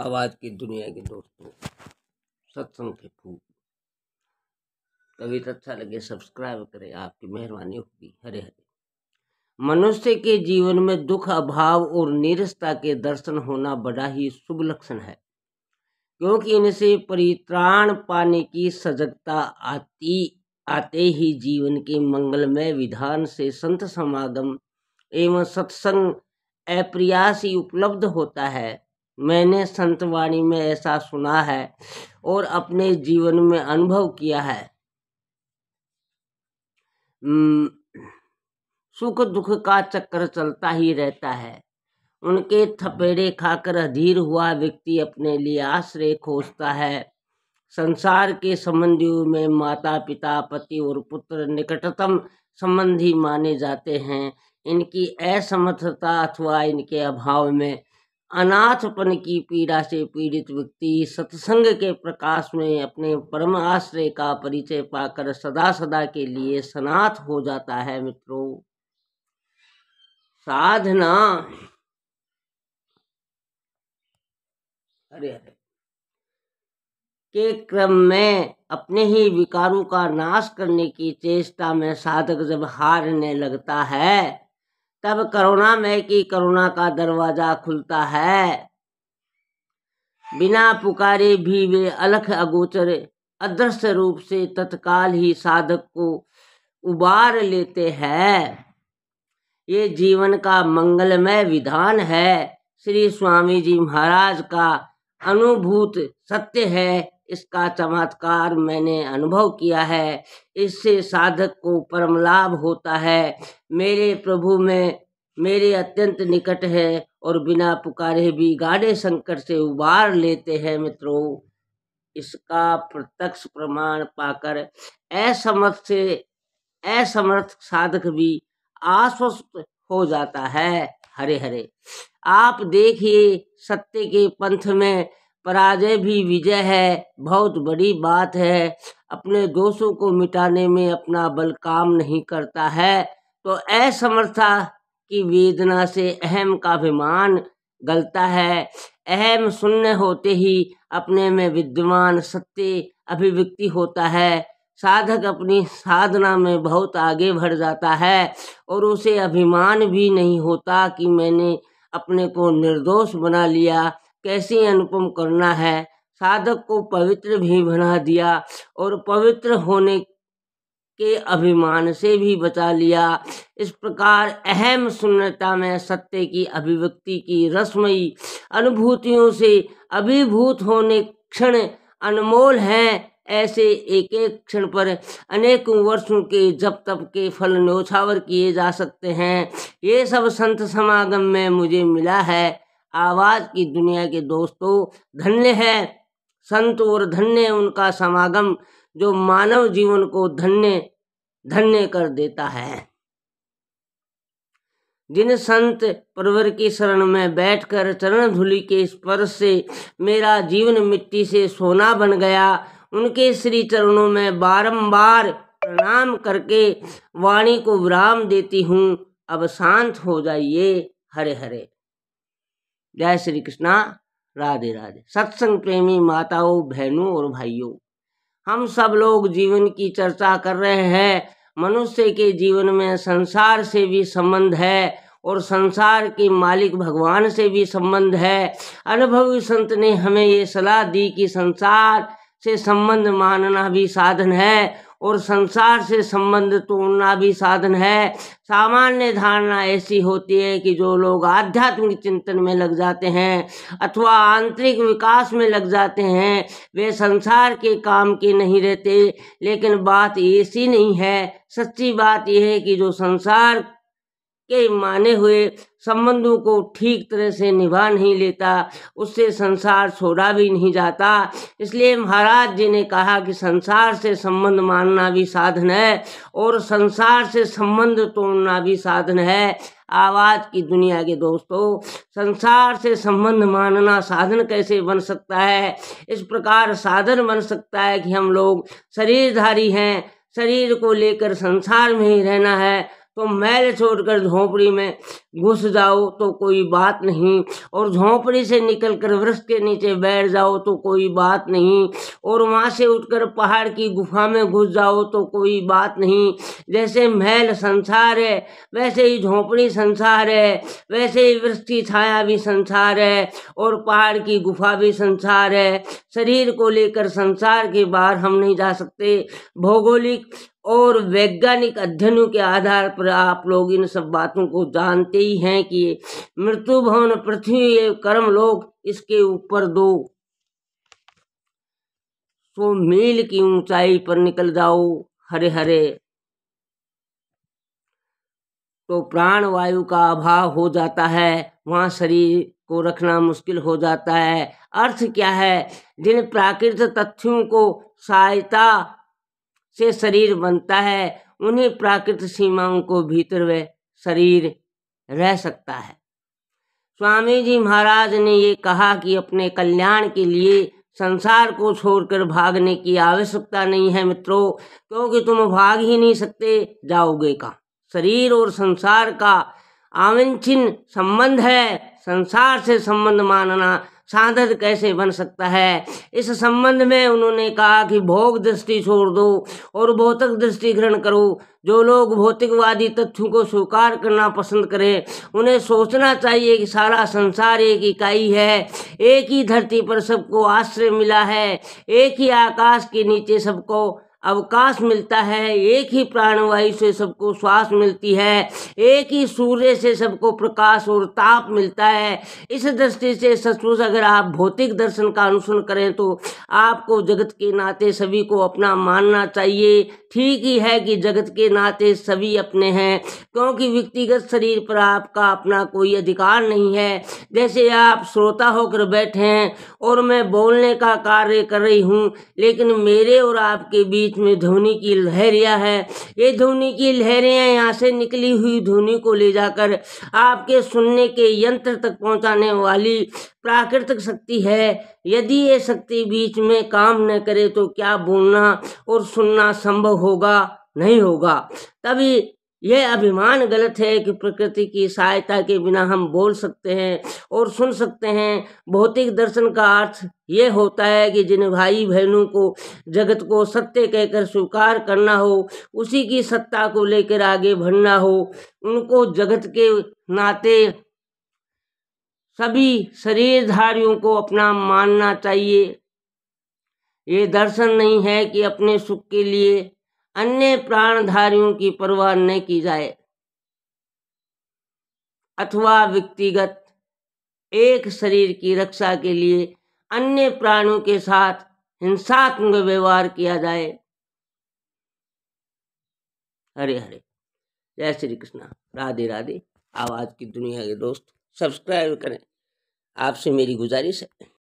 आवाज़ की दुनिया के दोस्तों सत्संग के फूल कविता तो अच्छा लगे सब्सक्राइब करें आपकी मेहरबानी होगी हरे हरे मनुष्य के जीवन में दुख अभाव और निरसता के दर्शन होना बड़ा ही शुभ लक्षण है क्योंकि इनसे परित्राण पाने की सजगता आती आते ही जीवन के मंगलमय विधान से संत समागम एवं सत्संग अप्रयास ही उपलब्ध होता है मैंने संतवाणी में ऐसा सुना है और अपने जीवन में अनुभव किया है सुख दुख का चक्कर चलता ही रहता है उनके थपेड़े खाकर अधीर हुआ व्यक्ति अपने लिए आश्रय खोजता है संसार के संबंधियों में माता पिता पति और पुत्र निकटतम संबंधी माने जाते हैं इनकी असमर्थता अथवा इनके अभाव में अनाथपन की पीड़ा से पीड़ित व्यक्ति सत्संग के प्रकाश में अपने परम आश्रय का परिचय पाकर सदा सदा के लिए सनाथ हो जाता है मित्रों साधना अरे अरे के क्रम में अपने ही विकारों का नाश करने की चेष्टा में साधक जब हारने लगता है तब करुणा में की करुणा का दरवाजा खुलता है बिना पुकारे भी वे अलख अगोचर अदृश्य रूप से तत्काल ही साधक को उबार लेते हैं ये जीवन का मंगलमय विधान है श्री स्वामी जी महाराज का अनुभूत सत्य है इसका चमत्कार मैंने अनुभव किया है इससे साधक को परम लाभ होता है मेरे प्रभु में मेरे अत्यंत निकट है और बिना पुकारे भी गाढ़े संकट से उबार लेते हैं मित्रों इसका प्रत्यक्ष प्रमाण पाकर असमर्थ से असमर्थ साधक भी आश्वस्त हो जाता है हरे हरे आप देखिए सत्य के पंथ में पराजय भी विजय है बहुत बड़ी बात है अपने दोषों को मिटाने में अपना बल काम नहीं करता है तो असमर्था की वेदना से अहम का अभिमान गलता है अहम शून्य होते ही अपने में विद्यमान सत्य अभिव्यक्ति होता है साधक अपनी साधना में बहुत आगे बढ़ जाता है और उसे अभिमान भी नहीं होता कि मैंने अपने को निर्दोष बना लिया कैसे अनुपम करना है साधक को पवित्र भी बना दिया और पवित्र होने के अभिमान से भी बचा लिया इस प्रकार अहम सुन्नता में सत्य की अभिव्यक्ति की रसमयी अनुभूतियों से अभिभूत होने क्षण अनमोल हैं ऐसे एक एक क्षण पर अनेक वर्षों के जब तब के फल नौछावर किए जा सकते हैं ये सब संत समागम में मुझे मिला है आवाज की दुनिया के दोस्तों धन्य है संत और धन्य उनका समागम जो मानव जीवन को धन्य धन्य कर देता है जिन संत परवर की शरण में बैठकर चरण धुली के स्पर्श से मेरा जीवन मिट्टी से सोना बन गया उनके श्री चरणों में बारंबार प्रणाम करके वाणी को विराम देती हूँ अब शांत हो जाइए हरे हरे जय श्री कृष्णा राधे राधे सत्संग प्रेमी माताओं बहनों और भाइयों हम सब लोग जीवन की चर्चा कर रहे हैं मनुष्य के जीवन में संसार से भी संबंध है और संसार के मालिक भगवान से भी संबंध है अनुभवी संत ने हमें ये सलाह दी कि संसार से संबंध मानना भी साधन है और संसार से संबंध तोड़ना भी साधन है सामान्य धारणा ऐसी होती है कि जो लोग आध्यात्मिक चिंतन में लग जाते हैं अथवा आंतरिक विकास में लग जाते हैं वे संसार के काम के नहीं रहते लेकिन बात ऐसी नहीं है सच्ची बात यह है कि जो संसार के माने हुए संबंधों को ठीक तरह से निभा नहीं लेता उससे संसार छोड़ा भी नहीं जाता इसलिए महाराज जी ने कहा कि संसार से संबंध मानना भी साधन है और संसार से संबंध तोड़ना भी साधन है आवाज की दुनिया के दोस्तों संसार से संबंध मानना साधन कैसे बन सकता है इस प्रकार साधन बन सकता है कि हम लोग शरीरधारी हैं शरीर को लेकर संसार में ही रहना है तो मैल छोड़कर झोंपड़ी में घुस जाओ तो कोई बात नहीं और झोंपड़ी से निकलकर वृक्ष के नीचे बैठ जाओ तो कोई बात नहीं और वहाँ से उठकर पहाड़ की गुफा में घुस जाओ तो कोई बात नहीं जैसे मैल संसार है वैसे ही झोंपड़ी संसार है वैसे ही वृक्ष की छाया भी संसार है और पहाड़ की गुफा भी संसार है शरीर को लेकर संसार के बाहर हम नहीं जा सकते भौगोलिक और वैज्ञानिक अध्ययनों के आधार पर आप लोग इन सब बातों को जानते ही हैं कि मृत्यु भवन पृथ्वी कर्म लोग इसके ऊपर दो सौ मील की ऊंचाई पर निकल जाओ हरे हरे तो प्राण वायु का अभाव हो जाता है वहाँ शरीर को रखना मुश्किल हो जाता है अर्थ क्या है जिन प्राकृतिक तथ्यों को सहायता से शरीर बनता है उन्हीं प्राकृतिक सीमाओं को भीतर वह शरीर रह सकता है स्वामी जी महाराज ने ये कहा कि अपने कल्याण के लिए संसार को छोड़कर भागने की आवश्यकता नहीं है मित्रों क्योंकि तुम भाग ही नहीं सकते जाओगे का शरीर और संसार का आवंछिन संबंध है संसार से संबंध मानना साधन कैसे बन सकता है इस संबंध में उन्होंने कहा कि भोग दृष्टि छोड़ दो और भौतिक दृष्टि ग्रहण करो जो लोग भौतिकवादी तथ्यों को स्वीकार करना पसंद करें उन्हें सोचना चाहिए कि सारा संसार एक इकाई है एक ही धरती पर सबको आश्रय मिला है एक ही आकाश के नीचे सबको अवकाश मिलता है एक ही प्राणवायु से सबको श्वास मिलती है एक ही सूर्य से सबको प्रकाश और ताप मिलता है इस दृष्टि से सचमुच अगर आप भौतिक दर्शन का अनुसरण करें तो आपको जगत के नाते सभी को अपना मानना चाहिए ठीक ही है कि जगत के नाते सभी अपने हैं क्योंकि व्यक्तिगत शरीर पर आपका अपना कोई अधिकार नहीं है जैसे आप श्रोता होकर बैठे हैं और मैं बोलने का कार्य कर रही हूँ लेकिन मेरे और आपके बीच बीच में धोनी की लहरिया है ये धोनी की लहरियाँ यहाँ से निकली हुई धोनी को ले जाकर आपके सुनने के यंत्र तक पहुँचाने वाली प्राकृतिक शक्ति है यदि ये शक्ति बीच में काम न करे तो क्या बोलना और सुनना संभव होगा नहीं होगा तभी यह अभिमान गलत है कि प्रकृति की सहायता के बिना हम बोल सकते हैं और सुन सकते हैं भौतिक दर्शन का अर्थ यह होता है कि जिन भाई बहनों को जगत को सत्य कहकर स्वीकार करना हो उसी की सत्ता को लेकर आगे बढ़ना हो उनको जगत के नाते सभी शरीरधारियों को अपना मानना चाहिए ये दर्शन नहीं है कि अपने सुख के लिए अन्य प्राणधारियों की परवाह न की जाए अथवा व्यक्तिगत एक शरीर की रक्षा के लिए अन्य प्राणियों के साथ हिंसात्मक व्यवहार किया जाए हरे हरे जय श्री कृष्णा राधे राधे आवाज़ की दुनिया के दोस्त सब्सक्राइब करें आपसे मेरी गुजारिश है